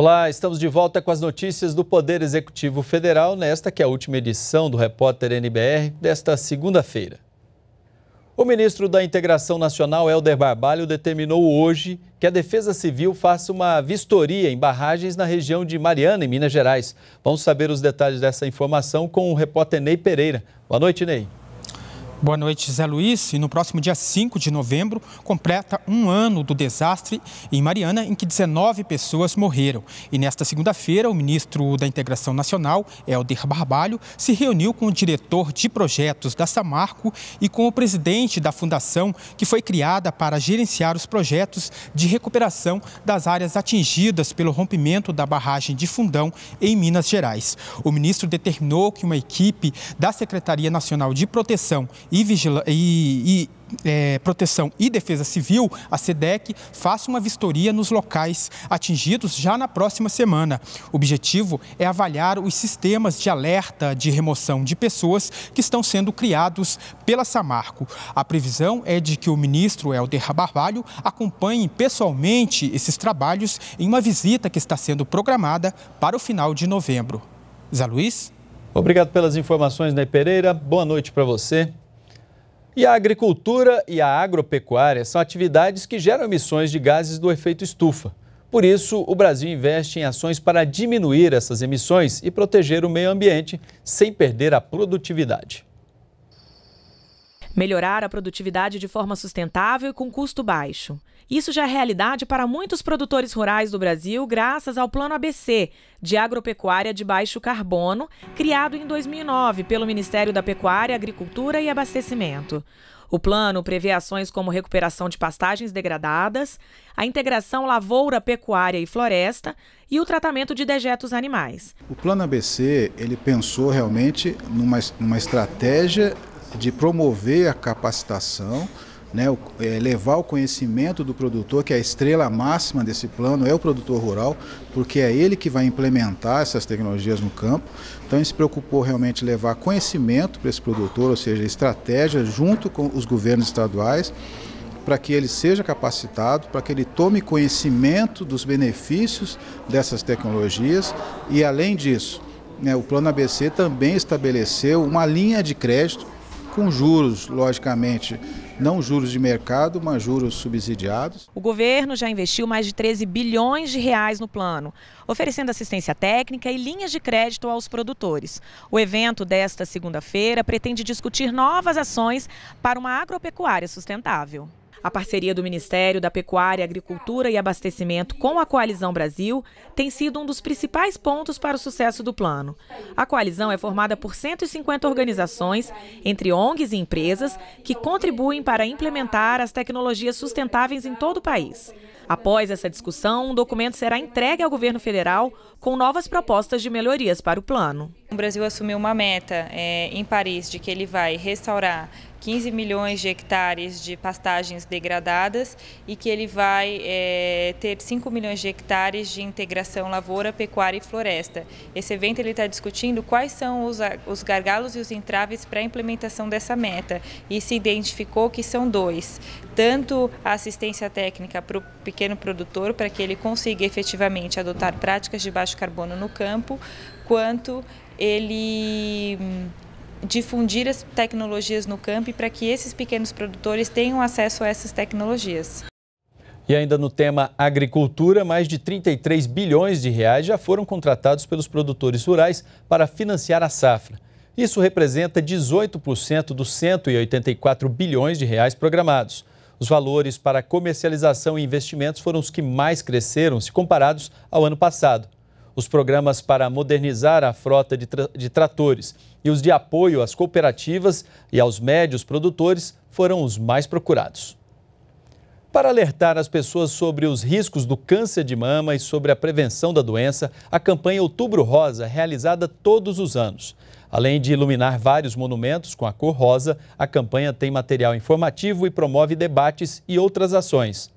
Olá, estamos de volta com as notícias do Poder Executivo Federal nesta que é a última edição do Repórter NBR desta segunda-feira. O ministro da Integração Nacional, Helder Barbalho, determinou hoje que a Defesa Civil faça uma vistoria em barragens na região de Mariana, em Minas Gerais. Vamos saber os detalhes dessa informação com o repórter Ney Pereira. Boa noite, Ney. Boa noite, Zé Luiz. E no próximo dia 5 de novembro, completa um ano do desastre em Mariana, em que 19 pessoas morreram. E nesta segunda-feira, o ministro da Integração Nacional, Helder Barbalho, se reuniu com o diretor de projetos da Samarco e com o presidente da fundação que foi criada para gerenciar os projetos de recuperação das áreas atingidas pelo rompimento da barragem de Fundão em Minas Gerais. O ministro determinou que uma equipe da Secretaria Nacional de Proteção e, vigila e, e é, Proteção e Defesa Civil, a SEDEC, faça uma vistoria nos locais atingidos já na próxima semana. O objetivo é avaliar os sistemas de alerta de remoção de pessoas que estão sendo criados pela Samarco. A previsão é de que o ministro Helder Barbalho acompanhe pessoalmente esses trabalhos em uma visita que está sendo programada para o final de novembro. Zé Luiz? Obrigado pelas informações, Ney Pereira. Boa noite para você. E a agricultura e a agropecuária são atividades que geram emissões de gases do efeito estufa. Por isso, o Brasil investe em ações para diminuir essas emissões e proteger o meio ambiente sem perder a produtividade. Melhorar a produtividade de forma sustentável e com custo baixo. Isso já é realidade para muitos produtores rurais do Brasil, graças ao Plano ABC de Agropecuária de Baixo Carbono, criado em 2009 pelo Ministério da Pecuária, Agricultura e Abastecimento. O plano prevê ações como recuperação de pastagens degradadas, a integração lavoura, pecuária e floresta e o tratamento de dejetos animais. O plano ABC ele pensou realmente numa, numa estratégia de promover a capacitação né, é, levar o conhecimento do produtor, que é a estrela máxima desse plano, é o produtor rural, porque é ele que vai implementar essas tecnologias no campo. Então, ele se preocupou realmente em levar conhecimento para esse produtor, ou seja, estratégia junto com os governos estaduais, para que ele seja capacitado, para que ele tome conhecimento dos benefícios dessas tecnologias e, além disso, né, o Plano ABC também estabeleceu uma linha de crédito com juros, logicamente, não juros de mercado, mas juros subsidiados. O governo já investiu mais de 13 bilhões de reais no plano, oferecendo assistência técnica e linhas de crédito aos produtores. O evento desta segunda-feira pretende discutir novas ações para uma agropecuária sustentável. A parceria do Ministério da Pecuária, Agricultura e Abastecimento com a Coalizão Brasil tem sido um dos principais pontos para o sucesso do plano. A coalizão é formada por 150 organizações, entre ONGs e empresas, que contribuem para implementar as tecnologias sustentáveis em todo o país. Após essa discussão, um documento será entregue ao governo federal com novas propostas de melhorias para o plano. O Brasil assumiu uma meta é, em Paris de que ele vai restaurar 15 milhões de hectares de pastagens degradadas e que ele vai é, ter 5 milhões de hectares de integração lavoura, pecuária e floresta. Esse evento ele está discutindo quais são os, os gargalos e os entraves para a implementação dessa meta e se identificou que são dois, tanto a assistência técnica para o pequeno produtor para que ele consiga efetivamente adotar práticas de baixo carbono no campo, quanto ele hum, difundir as tecnologias no campo para que esses pequenos produtores tenham acesso a essas tecnologias. E ainda no tema agricultura, mais de 33 bilhões de reais já foram contratados pelos produtores rurais para financiar a safra. Isso representa 18% dos 184 bilhões de reais programados. Os valores para comercialização e investimentos foram os que mais cresceram se comparados ao ano passado os programas para modernizar a frota de, tra de tratores e os de apoio às cooperativas e aos médios produtores foram os mais procurados. Para alertar as pessoas sobre os riscos do câncer de mama e sobre a prevenção da doença, a campanha Outubro Rosa é realizada todos os anos. Além de iluminar vários monumentos com a cor rosa, a campanha tem material informativo e promove debates e outras ações.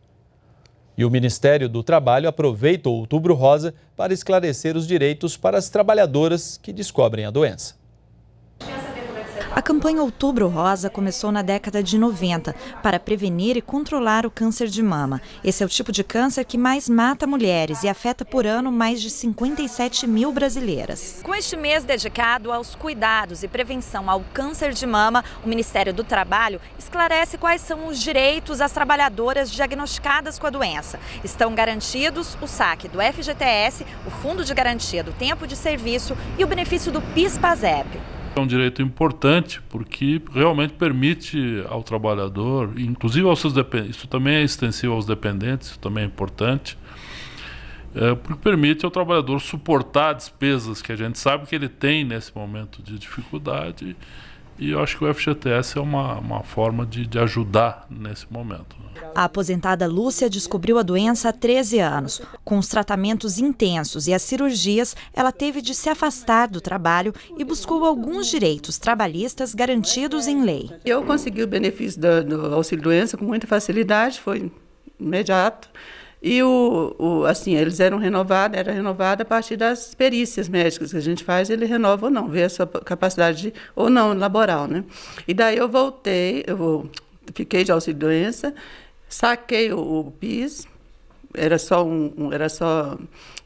E o Ministério do Trabalho aproveita o Outubro Rosa para esclarecer os direitos para as trabalhadoras que descobrem a doença. A campanha Outubro Rosa começou na década de 90 para prevenir e controlar o câncer de mama. Esse é o tipo de câncer que mais mata mulheres e afeta por ano mais de 57 mil brasileiras. Com este mês dedicado aos cuidados e prevenção ao câncer de mama, o Ministério do Trabalho esclarece quais são os direitos às trabalhadoras diagnosticadas com a doença. Estão garantidos o saque do FGTS, o Fundo de Garantia do Tempo de Serviço e o benefício do PIS-PASEP. É um direito importante porque realmente permite ao trabalhador, inclusive aos seus dependentes, isso também é extensivo aos dependentes, isso também é importante, é, porque permite ao trabalhador suportar despesas que a gente sabe que ele tem nesse momento de dificuldade e eu acho que o FGTS é uma, uma forma de, de ajudar nesse momento. A aposentada Lúcia descobriu a doença há 13 anos. Com os tratamentos intensos e as cirurgias, ela teve de se afastar do trabalho e buscou alguns direitos trabalhistas garantidos em lei. Eu consegui o benefício do, do auxílio-doença com muita facilidade, foi imediato. E o, o, assim, eles eram renovados, era renovada a partir das perícias médicas que a gente faz, ele renova ou não, vê a sua capacidade de, ou não laboral, né? E daí eu voltei, eu fiquei de auxílio doença, saquei o, o PIS, era só um, um, era só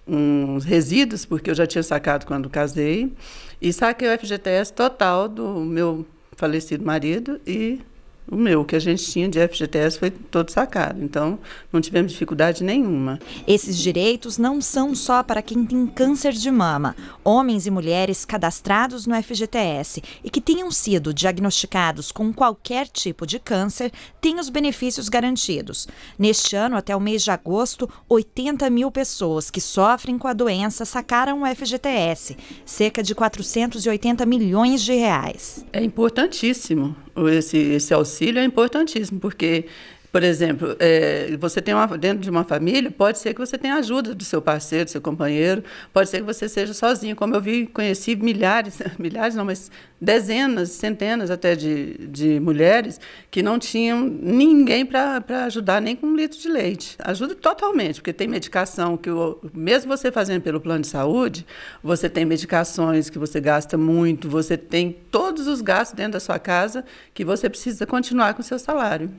uns resíduos porque eu já tinha sacado quando casei, e saquei o FGTS total do meu falecido marido e o meu, o que a gente tinha de FGTS foi todo sacado, então não tivemos dificuldade nenhuma. Esses direitos não são só para quem tem câncer de mama. Homens e mulheres cadastrados no FGTS e que tenham sido diagnosticados com qualquer tipo de câncer têm os benefícios garantidos. Neste ano, até o mês de agosto, 80 mil pessoas que sofrem com a doença sacaram o FGTS, cerca de 480 milhões de reais. É importantíssimo esse, esse auxílio é importantíssimo, porque por exemplo, é, você tem uma, dentro de uma família, pode ser que você tenha ajuda do seu parceiro, do seu companheiro, pode ser que você seja sozinho. Como eu vi, conheci milhares, milhares não, mas dezenas, centenas até de, de mulheres que não tinham ninguém para ajudar, nem com um litro de leite. Ajuda totalmente, porque tem medicação que, o, mesmo você fazendo pelo plano de saúde, você tem medicações que você gasta muito, você tem todos os gastos dentro da sua casa que você precisa continuar com o seu salário.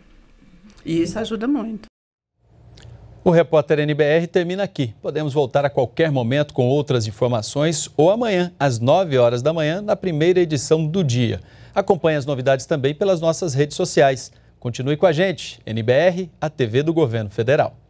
E isso ajuda muito. O repórter NBR termina aqui. Podemos voltar a qualquer momento com outras informações ou amanhã, às 9 horas da manhã, na primeira edição do dia. Acompanhe as novidades também pelas nossas redes sociais. Continue com a gente, NBR, a TV do Governo Federal.